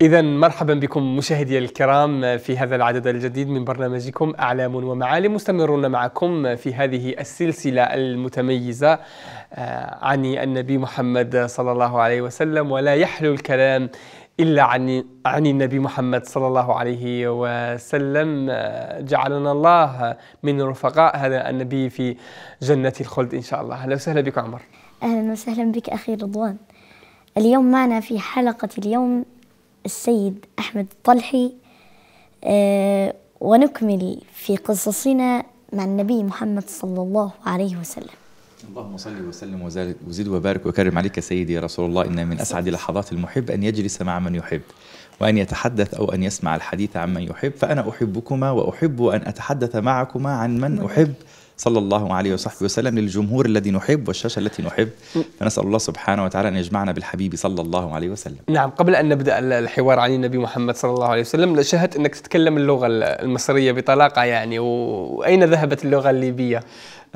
إذا مرحبا بكم مشاهدي الكرام في هذا العدد الجديد من برنامجكم أعلام ومعالم مستمرون معكم في هذه السلسلة المتميزة آه، عن النبي محمد صلى الله عليه وسلم ولا يحلو الكلام إلا عن عن النبي محمد صلى الله عليه وسلم آه، جعلنا الله من رفقاء هذا النبي في جنة الخلد إن شاء الله أهلا وسهلا بك عمر أهلا وسهلا بك أخي رضوان اليوم معنا في حلقة اليوم السيد أحمد الطلحي آه، ونكمل في قصصنا مع النبي محمد صلى الله عليه وسلم اللهم صل وسلم وزد وبارك وكرم عليك سيدي يا رسول الله إن من أسعد لحظات المحب أن يجلس مع من يحب وأن يتحدث أو أن يسمع الحديث عمن يحب فأنا أحبكما وأحب أن أتحدث معكما عن من نعم. أحب صلى الله عليه وصحبه وسلم للجمهور الذي نحب والشاشة التي نحب فنسأل الله سبحانه وتعالى أن يجمعنا بالحبيب صلى الله عليه وسلم نعم قبل أن نبدأ الحوار عن النبي محمد صلى الله عليه وسلم شاهدت أنك تتكلم اللغة المصرية بطلاقة يعني وأين ذهبت اللغة الليبية؟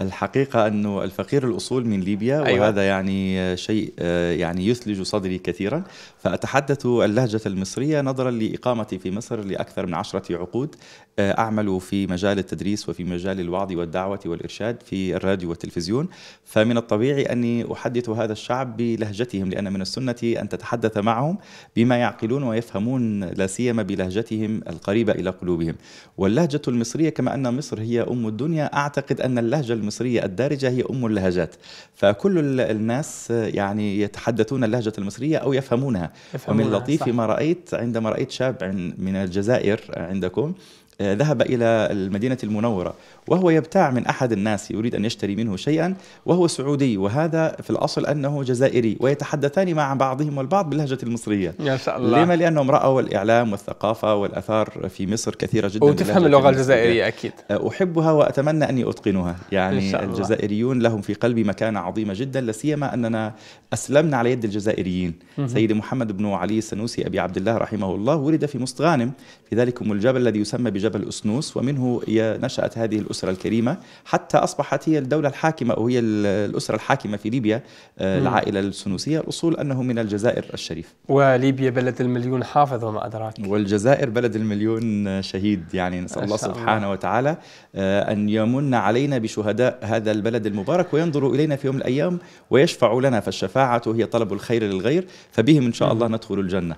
الحقيقة أنه الفقير الأصول من ليبيا أيوة. وهذا يعني شيء يعني يثلج صدري كثيرا فأتحدث اللهجة المصرية نظرا لإقامتي في مصر لأكثر من عشرة عقود آه، أعمل في مجال التدريس وفي مجال الوعظ والدعوة والإرشاد في الراديو والتلفزيون فمن الطبيعي أني أحدث هذا الشعب بلهجتهم لأن من السنة أن تتحدث معهم بما يعقلون ويفهمون لا سيما بلهجتهم القريبة إلى قلوبهم واللهجة المصرية كما أن مصر هي أم الدنيا أعتقد أن اللهجة المصرية الدارجة هي أم اللهجات فكل الناس آه، يعني يتحدثون اللهجة المصرية أو يفهمونها, يفهمونها ومن اللطيف ما رأيت عندما رأيت شاب من الجزائر عندكم آه، ذهب إلى المدينة المنورة وهو يبتاع من أحد الناس يريد أن يشتري منه شيئا وهو سعودي وهذا في الأصل أنه جزائري ويتحدثان مع بعضهم والبعض باللهجة المصرية يا شاء الله لما لأنهم رأوا الإعلام والثقافة والأثار في مصر كثيرة جدا وتفهم اللغة الجزائرية أكيد آه، أحبها وأتمنى أني أتقنها يعني الجزائريون لهم في قلبي مكانة عظيمة جدا لسيما أننا أسلمنا على يد الجزائريين سيدي محمد بن علي السنوسي أبي عبد الله رحمه الله ولد في مستغانم في ذلك الجبل الذي يسمى بجبل جبل أسنوس ومنه نشأت هذه الأسرة الكريمة حتى أصبحت هي الدولة الحاكمة أو هي الأسرة الحاكمة في ليبيا آه، العائلة السنوسية الأصول أنه من الجزائر الشريف وليبيا بلد المليون حافظ وما أدراك والجزائر بلد المليون شهيد يعني نسأل الله سبحانه وتعالى آه، أن يمن علينا بشهداء هذا البلد المبارك وينظر إلينا في يوم من الأيام ويشفع لنا فالشفاعة هي طلب الخير للغير فبهم إن شاء الله ندخل الجنة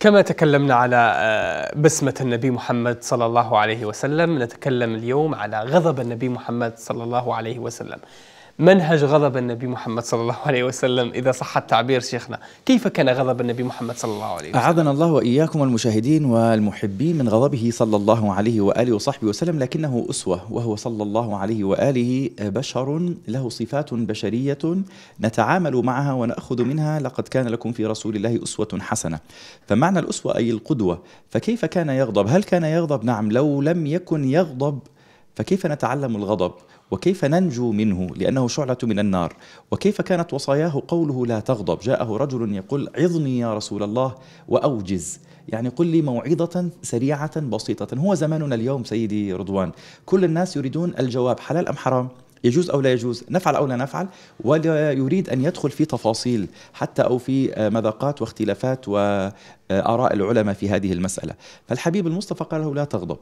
كما تكلمنا على آه، بسمة النبي محمد صلى الله عليه وسلم نتكلم اليوم على غضب النبي محمد صلى الله عليه وسلم منهج غضب النبي محمد صلى الله عليه وسلم إذا صح التعبير شيخنا كيف كان غضب النبي محمد صلى الله عليه وسلم أعاذنا الله وإياكم المشاهدين والمحبين من غضبه صلى الله عليه وآله وصحبه وسلم لكنه أسوة وهو صلى الله عليه وآله بشر له صفات بشرية نتعامل معها ونأخذ منها لقد كان لكم في رسول الله أسوة حسنة فمعنى الأسوة أي القدوة فكيف كان يغضب هل كان يغضب نعم لو لم يكن يغضب فكيف نتعلم الغضب وكيف ننجو منه لأنه شعلة من النار وكيف كانت وصاياه قوله لا تغضب جاءه رجل يقول عظني يا رسول الله وأوجز يعني قل لي موعظة سريعة بسيطة هو زماننا اليوم سيدي رضوان كل الناس يريدون الجواب حلال أم حرام يجوز او لا يجوز نفعل او لا نفعل ولا يريد ان يدخل في تفاصيل حتى او في مذاقات واختلافات واراء العلماء في هذه المساله فالحبيب المصطفى قال له لا تغضب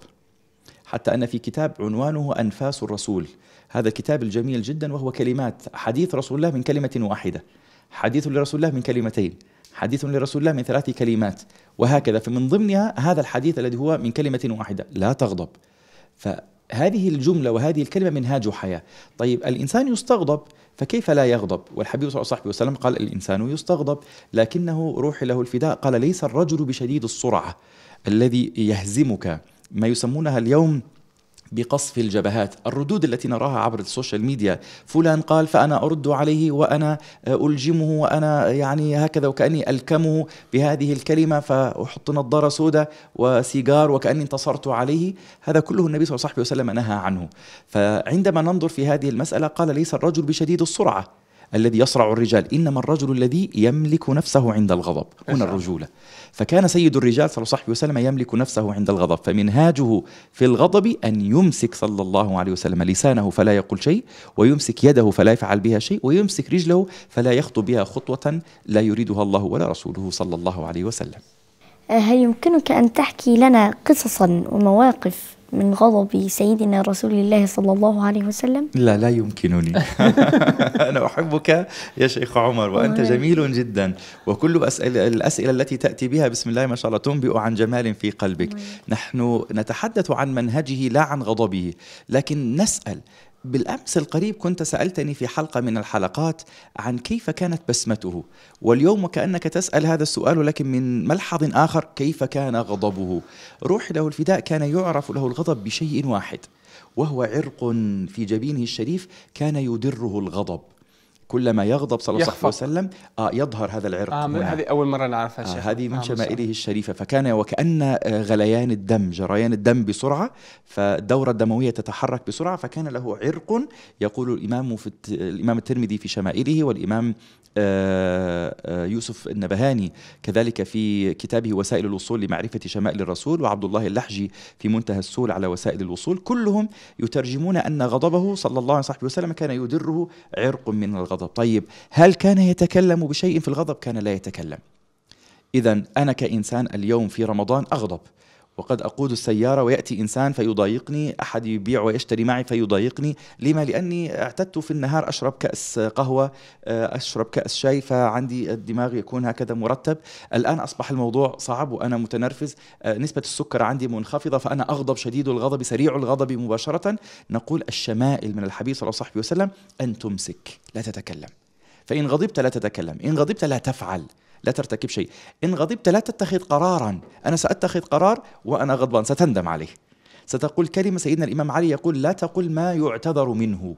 حتى ان في كتاب عنوانه انفاس الرسول هذا الكتاب الجميل جدا وهو كلمات حديث رسول الله من كلمة واحدة حديث لرسول الله من كلمتين حديث لرسول الله من ثلاث كلمات وهكذا فمن ضمنها هذا الحديث الذي هو من كلمة واحدة لا تغضب فهذه الجملة وهذه الكلمة منهاج حياة طيب الإنسان يستغضب فكيف لا يغضب والحبيب صلى الله عليه وسلم قال الإنسان يستغضب لكنه روح له الفداء قال ليس الرجل بشديد السرعة الذي يهزمك ما يسمونها اليوم بقصف الجبهات الردود التي نراها عبر السوشيال ميديا فلان قال فأنا أرد عليه وأنا آه، ألجمه وأنا يعني هكذا وكأني ألكمه بهذه الكلمة فأحط نظارة سوداء وسيجار وكأني انتصرت عليه هذا كله النبي صلى الله عليه وسلم نهى عنه فعندما ننظر في هذه المسألة قال ليس الرجل بشديد السرعة الذي يصرع الرجال إنما الرجل الذي يملك نفسه عند الغضب هنا الرجولة فكان سيد الرجال صلى الله عليه وسلم يملك نفسه عند الغضب فمنهاجه في الغضب أن يمسك صلى الله عليه وسلم لسانه فلا يقول شيء ويمسك يده فلا يفعل بها شيء ويمسك رجله فلا يخطو بها خطوة لا يريدها الله ولا رسوله صلى الله عليه وسلم آه، هل يمكنك أن تحكي لنا قصصا ومواقف من غضب سيدنا رسول الله صلى الله عليه وسلم؟ لا لا يمكنني أنا أحبك يا شيخ عمر وأنت جميل جدا وكل أسئلة الأسئلة التي تأتي بها بسم الله ما شاء الله تنبئ عن جمال في قلبك نحن نتحدث عن منهجه لا عن غضبه لكن نسأل بالامس القريب كنت سالتني في حلقه من الحلقات عن كيف كانت بسمته واليوم وكانك تسال هذا السؤال لكن من ملحظ اخر كيف كان غضبه روح له الفداء كان يعرف له الغضب بشيء واحد وهو عرق في جبينه الشريف كان يدره الغضب كلما يغضب صلى الله عليه وسلم آه يظهر هذا العرق آه هذه أول مرة نعرفها آه هذه من آه شمائله الشريفة فكان وكأن آه، غليان الدم جريان الدم بسرعة فالدورة الدموية تتحرك بسرعة فكان له عرق يقول الإمام في الإمام الترمذي في شمائله والإمام آه، آه، يوسف النبهاني كذلك في كتابه وسائل الوصول لمعرفة شمائل الرسول وعبد الله اللحجي في منتهى السول على وسائل الوصول كلهم يترجمون أن غضبه صلى الله عليه وسلم كان يدره عرق من الغضب الغضب طيب هل كان يتكلم بشيء في الغضب كان لا يتكلم إذا أنا كإنسان اليوم في رمضان أغضب وقد أقود السيارة ويأتي إنسان فيضايقني أحد يبيع ويشتري معي فيضايقني لما لأني اعتدت في النهار أشرب كأس قهوة آه، أشرب كأس شاي فعندي الدماغ يكون هكذا مرتب الآن أصبح الموضوع صعب وأنا متنرفز آه، نسبة السكر عندي منخفضة فأنا أغضب شديد الغضب سريع الغضب مباشرة نقول الشمائل من الحبيب صلى الله عليه وسلم أن تمسك لا تتكلم فإن غضبت لا تتكلم إن غضبت لا تفعل لا ترتكب شيء إن غضبت لا تتخذ قرارا أنا سأتخذ قرار وأنا غضبان ستندم عليه ستقول كلمة سيدنا الإمام علي يقول لا تقل ما يعتذر منه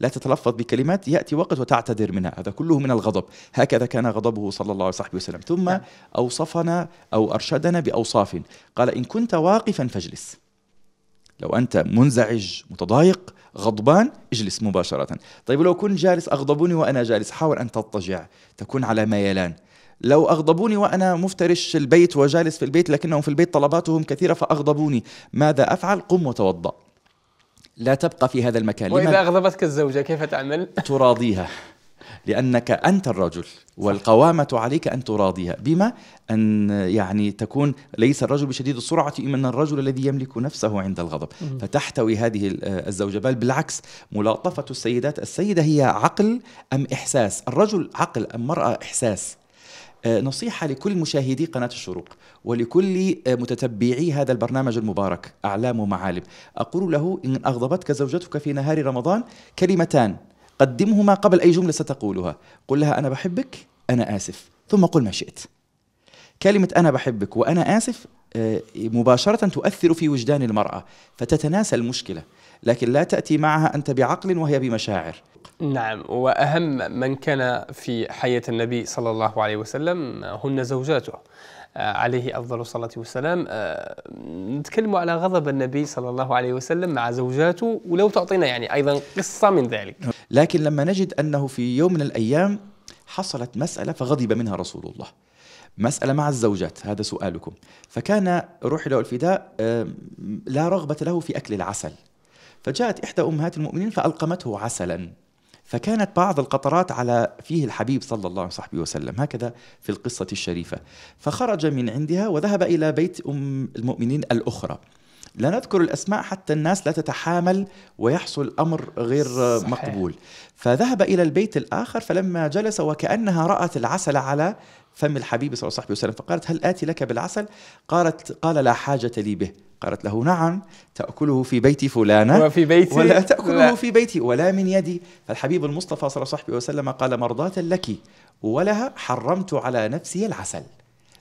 لا تتلفظ بكلمات ياتي وقت وتعتذر منها هذا كله من الغضب هكذا كان غضبه صلى الله عليه وسلم ثم نعم. اوصفنا او ارشدنا باوصاف قال ان كنت واقفا فاجلس لو انت منزعج متضايق غضبان اجلس مباشره طيب لو كنت جالس اغضبني وانا جالس حاول ان تضطجع تكون على ميلان لو أغضبوني وأنا مفترش البيت وجالس في البيت لكنهم في البيت طلباتهم كثيرة فأغضبوني ماذا أفعل قم وتوضأ لا تبقى في هذا المكان وإذا أغضبتك الزوجة كيف تعمل؟ تراضيها لأنك أنت الرجل والقوامة عليك أن تراضيها بما أن يعني تكون ليس الرجل بشديد السرعة إما الرجل الذي يملك نفسه عند الغضب فتحتوي هذه الزوجة بل بالعكس ملاطفة السيدات السيدة هي عقل أم إحساس الرجل عقل أم مرأة إحساس آه، نصيحة لكل مشاهدي قناة الشروق ولكل آه، متتبعي هذا البرنامج المبارك أعلام ومعالم أقول له إن أغضبتك زوجتك في نهار رمضان كلمتان قدمهما قبل أي جملة ستقولها قل لها أنا بحبك أنا آسف ثم قل ما شئت كلمة أنا بحبك وأنا آسف آه، مباشرة تؤثر في وجدان المرأة فتتناسى المشكلة لكن لا تأتي معها أنت بعقل وهي بمشاعر نعم واهم من كان في حياه النبي صلى الله عليه وسلم هن زوجاته آه، عليه افضل الصلاه والسلام آه، نتكلم على غضب النبي صلى الله عليه وسلم مع زوجاته ولو تعطينا يعني ايضا قصه من ذلك لكن لما نجد انه في يوم من الايام حصلت مساله فغضب منها رسول الله مسألة مع الزوجات هذا سؤالكم فكان روح له الفداء آه، لا رغبة له في أكل العسل فجاءت إحدى أمهات المؤمنين فألقمته عسلا فكانت بعض القطرات على فيه الحبيب صلى الله عليه وسلم هكذا في القصة الشريفة فخرج من عندها وذهب إلى بيت أم المؤمنين الأخرى لا نذكر الأسماء حتى الناس لا تتحامل ويحصل أمر غير صحيح. مقبول فذهب إلى البيت الآخر فلما جلس وكأنها رأت العسل على فم الحبيب صلى الله عليه وسلم فقالت هل آتي لك بالعسل قالت قال لا حاجة لي به قالت له نعم تأكله في بيت فلانة وفي بيتي ولا تأكله لا. في بيتي ولا من يدي فالحبيب المصطفى صلى الله عليه وسلم قال مرضاة لك ولها حرمت على نفسي العسل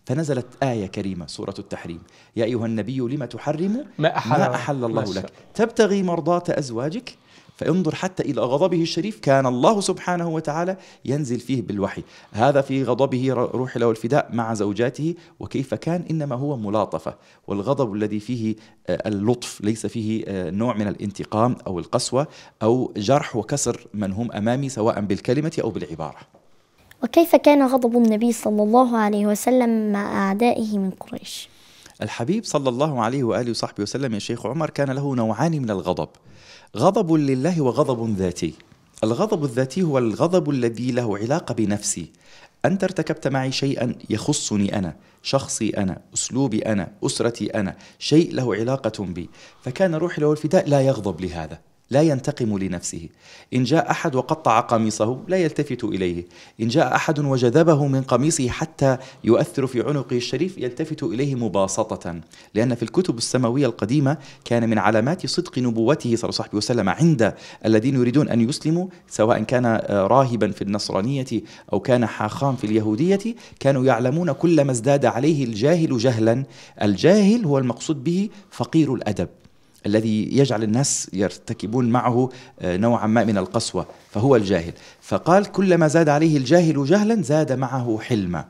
فنزلت آية كريمة سورة التحريم يا أيها النبي لم تحرم ما أحل, ما أحل الله لك تبتغي مرضاة أزواجك فانظر حتى إلى غضبه الشريف كان الله سبحانه وتعالى ينزل فيه بالوحي هذا في غضبه روح له الفداء مع زوجاته وكيف كان إنما هو ملاطفة والغضب الذي فيه آه، اللطف ليس فيه آه، نوع من الانتقام أو القسوة أو جرح وكسر من هم أمامي سواء بالكلمة أو بالعبارة وكيف كان غضب النبي صلى الله عليه وسلم مع أعدائه من قريش؟ الحبيب صلى الله عليه وآله وصحبه وسلم يا شيخ عمر كان له نوعان من الغضب غضب لله وغضب ذاتي الغضب الذاتي هو الغضب الذي له علاقة بنفسي أنت ارتكبت معي شيئا يخصني أنا شخصي أنا أسلوبي أنا أسرتي أنا شيء له علاقة بي فكان روحي له الفداء لا يغضب لهذا لا ينتقم لنفسه إن جاء أحد وقطع قميصه لا يلتفت إليه إن جاء أحد وجذبه من قميصه حتى يؤثر في عنقه الشريف يلتفت إليه مباسطة لأن في الكتب السماوية القديمة كان من علامات صدق نبوته صلى الله عليه وسلم عند الذين يريدون أن يسلموا سواء كان آه، راهبا في النصرانية أو كان حاخام في اليهودية كانوا يعلمون كلما ازداد عليه الجاهل جهلا الجاهل هو المقصود به فقير الأدب الذي يجعل الناس يرتكبون معه آه، نوعا ما من القسوة فهو الجاهل فقال كلما زاد عليه الجاهل جهلا زاد معه حلما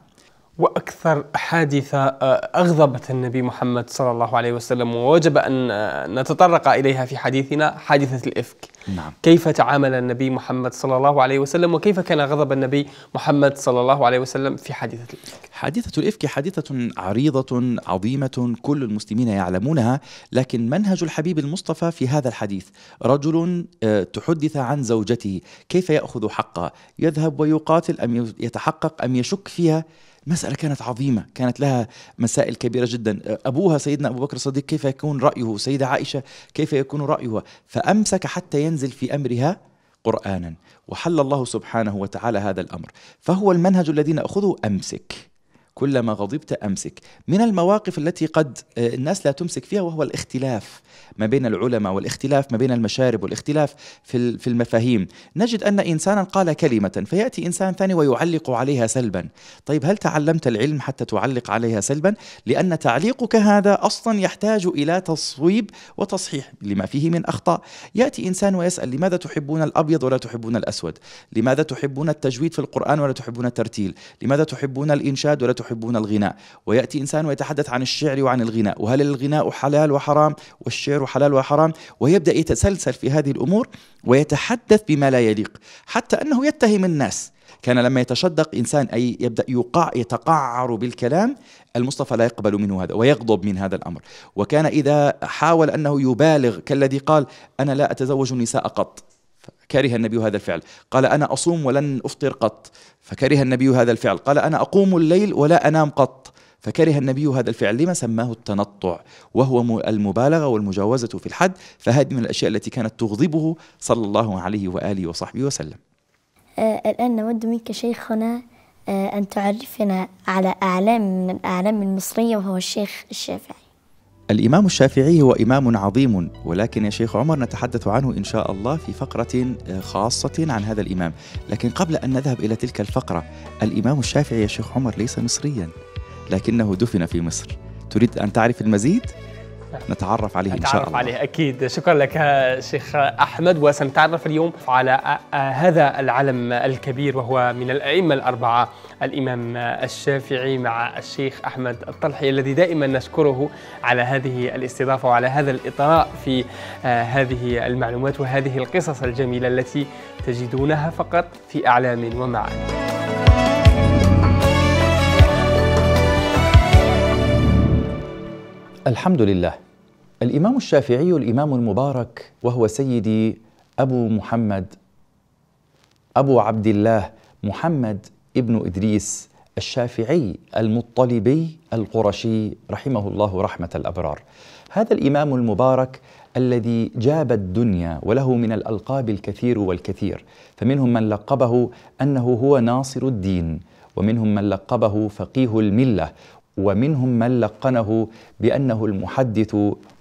واكثر حادثه آه، اغضبت النبي محمد صلى الله عليه وسلم ووجب ان آه، نتطرق اليها في حديثنا حادثه الافك. نعم. كيف تعامل النبي محمد صلى الله عليه وسلم وكيف كان غضب النبي محمد صلى الله عليه وسلم في حادثه الافك؟ حادثه الافك حادثه عريضه عظيمه كل المسلمين يعلمونها لكن منهج الحبيب المصطفى في هذا الحديث رجل آه، تحدث عن زوجته كيف ياخذ حقه؟ يذهب ويقاتل ام يتحقق ام يشك فيها؟ المسألة كانت عظيمة كانت لها مسائل كبيرة جدا أبوها سيدنا أبو بكر الصديق كيف يكون رأيه سيدة عائشة كيف يكون رأيها فأمسك حتى ينزل في أمرها قرآنا وحل الله سبحانه وتعالى هذا الأمر فهو المنهج الذي نأخذه أمسك كلما غضبت امسك من المواقف التي قد آه، الناس لا تمسك فيها وهو الاختلاف ما بين العلماء والاختلاف ما بين المشارب والاختلاف في في المفاهيم نجد ان انسانا قال كلمه فياتي انسان ثاني ويعلق عليها سلبا طيب هل تعلمت العلم حتى تعلق عليها سلبا لان تعليقك هذا اصلا يحتاج الى تصويب وتصحيح لما فيه من اخطاء ياتي انسان ويسال لماذا تحبون الابيض ولا تحبون الاسود لماذا تحبون التجويد في القران ولا تحبون الترتيل لماذا تحبون الانشاد ولا تحبون الغناء ويأتي إنسان ويتحدث عن الشعر وعن الغناء وهل الغناء حلال وحرام والشعر حلال وحرام ويبدأ يتسلسل في هذه الأمور ويتحدث بما لا يليق حتى أنه يتهم الناس كان لما يتشدق إنسان أي يبدأ يقع يتقعر بالكلام المصطفى لا يقبل منه هذا ويغضب من هذا الأمر وكان إذا حاول أنه يبالغ كالذي قال أنا لا أتزوج النساء قط كره النبي هذا الفعل قال أنا أصوم ولن أفطر قط فكره النبي هذا الفعل قال أنا أقوم الليل ولا أنام قط فكره النبي هذا الفعل لما سماه التنطع وهو المبالغة والمجاوزة في الحد فهذه من الأشياء التي كانت تغضبه صلى الله عليه وآله وصحبه وسلم آه الآن نود منك شيخنا آه أن تعرفنا على أعلام من الأعلام المصرية وهو الشيخ الشافعي الإمام الشافعي هو إمام عظيم ولكن يا شيخ عمر نتحدث عنه إن شاء الله في فقرة آه، خاصة عن هذا الإمام لكن قبل أن نذهب إلى تلك الفقرة الإمام الشافعي يا شيخ عمر ليس مصريا لكنه دفن في مصر تريد أن تعرف المزيد؟ نتعرف عليه ان شاء الله نتعرف عليه اكيد شكرا لك شيخ احمد وسنتعرف اليوم على هذا العلم الكبير وهو من الائمه الاربعه الامام الشافعي مع الشيخ احمد الطلحي الذي دائما نشكره على هذه الاستضافه وعلى هذا الاطراء في آه، هذه المعلومات وهذه القصص الجميله التي تجدونها فقط في اعلام ومعاني الحمد لله الإمام الشافعي الإمام المبارك وهو سيدي أبو محمد أبو عبد الله محمد ابن إدريس الشافعي المطلبي القرشي رحمه الله رحمة الأبرار هذا الإمام المبارك الذي جاب الدنيا وله من الألقاب الكثير والكثير فمنهم من لقبه أنه هو ناصر الدين ومنهم من لقبه فقيه الملة ومنهم من لقنه بأنه المحدث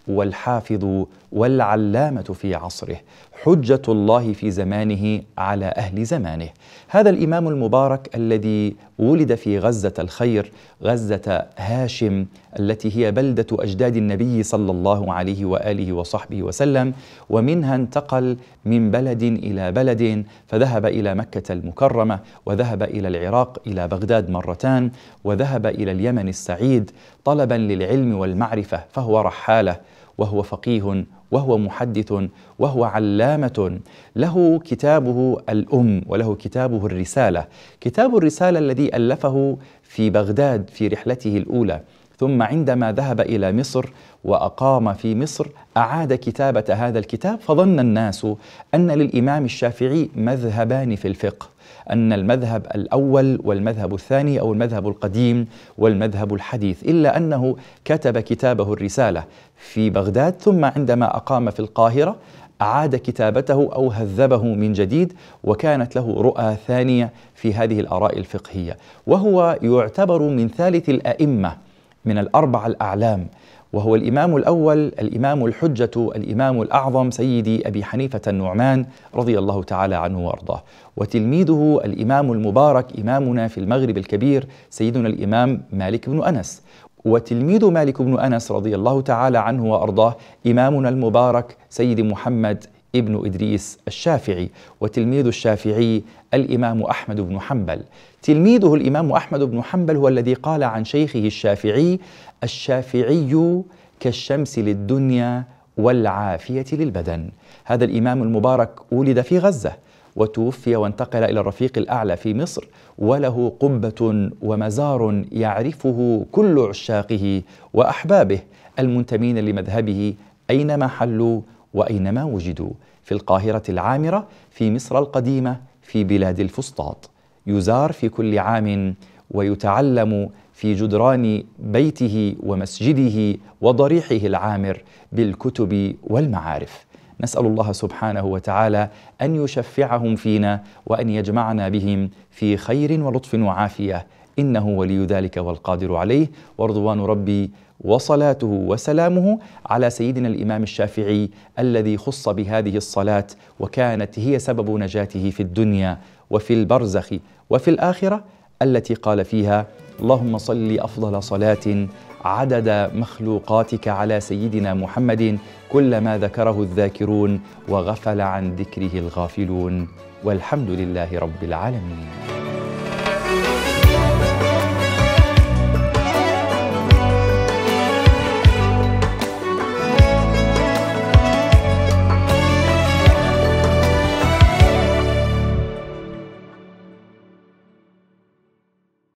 والحافظ والعلامه في عصره حجه الله في زمانه على اهل زمانه هذا الامام المبارك الذي ولد في غزة الخير غزة هاشم التي هي بلدة أجداد النبي صلى الله عليه وآله وصحبه وسلم ومنها انتقل من بلد إلى بلد فذهب إلى مكة المكرمة وذهب إلى العراق إلى بغداد مرتان وذهب إلى اليمن السعيد طلبا للعلم والمعرفة فهو رحالة وهو فقيه وهو محدث وهو علامه له كتابه الام وله كتابه الرساله كتاب الرساله الذي الفه في بغداد في رحلته الاولى ثم عندما ذهب الى مصر واقام في مصر اعاد كتابه هذا الكتاب فظن الناس ان للامام الشافعي مذهبان في الفقه أن المذهب الأول والمذهب الثاني أو المذهب القديم والمذهب الحديث إلا أنه كتب كتابه الرسالة في بغداد ثم عندما أقام في القاهرة أعاد كتابته أو هذبه من جديد وكانت له رؤى ثانية في هذه الآراء الفقهية وهو يعتبر من ثالث الأئمة من الأربعة الأعلام وهو الإمام الأول الإمام الحجة الإمام الأعظم سيدي أبي حنيفة النعمان رضي الله تعالى عنه وأرضاه وتلميذه الإمام المبارك إمامنا في المغرب الكبير سيدنا الإمام مالك بن أنس وتلميذ مالك بن أنس رضي الله تعالى عنه وأرضاه إمامنا المبارك سيد محمد ابن إدريس الشافعي وتلميذ الشافعي الإمام أحمد بن حنبل تلميذه الإمام أحمد بن حنبل هو الذي قال عن شيخه الشافعي الشافعي كالشمس للدنيا والعافية للبدن هذا الإمام المبارك ولد في غزة وتوفي وانتقل إلى الرفيق الأعلى في مصر وله قبة ومزار يعرفه كل عشاقه وأحبابه المنتمين لمذهبه أينما حلوا واينما وجدوا في القاهره العامره في مصر القديمه في بلاد الفسطاط يزار في كل عام ويتعلم في جدران بيته ومسجده وضريحه العامر بالكتب والمعارف نسال الله سبحانه وتعالى ان يشفعهم فينا وان يجمعنا بهم في خير ولطف وعافيه انه ولي ذلك والقادر عليه ورضوان ربي وصلاته وسلامه على سيدنا الامام الشافعي الذي خص بهذه الصلاه وكانت هي سبب نجاته في الدنيا وفي البرزخ وفي الاخره التي قال فيها اللهم صل افضل صلاه عدد مخلوقاتك على سيدنا محمد كلما ذكره الذاكرون وغفل عن ذكره الغافلون والحمد لله رب العالمين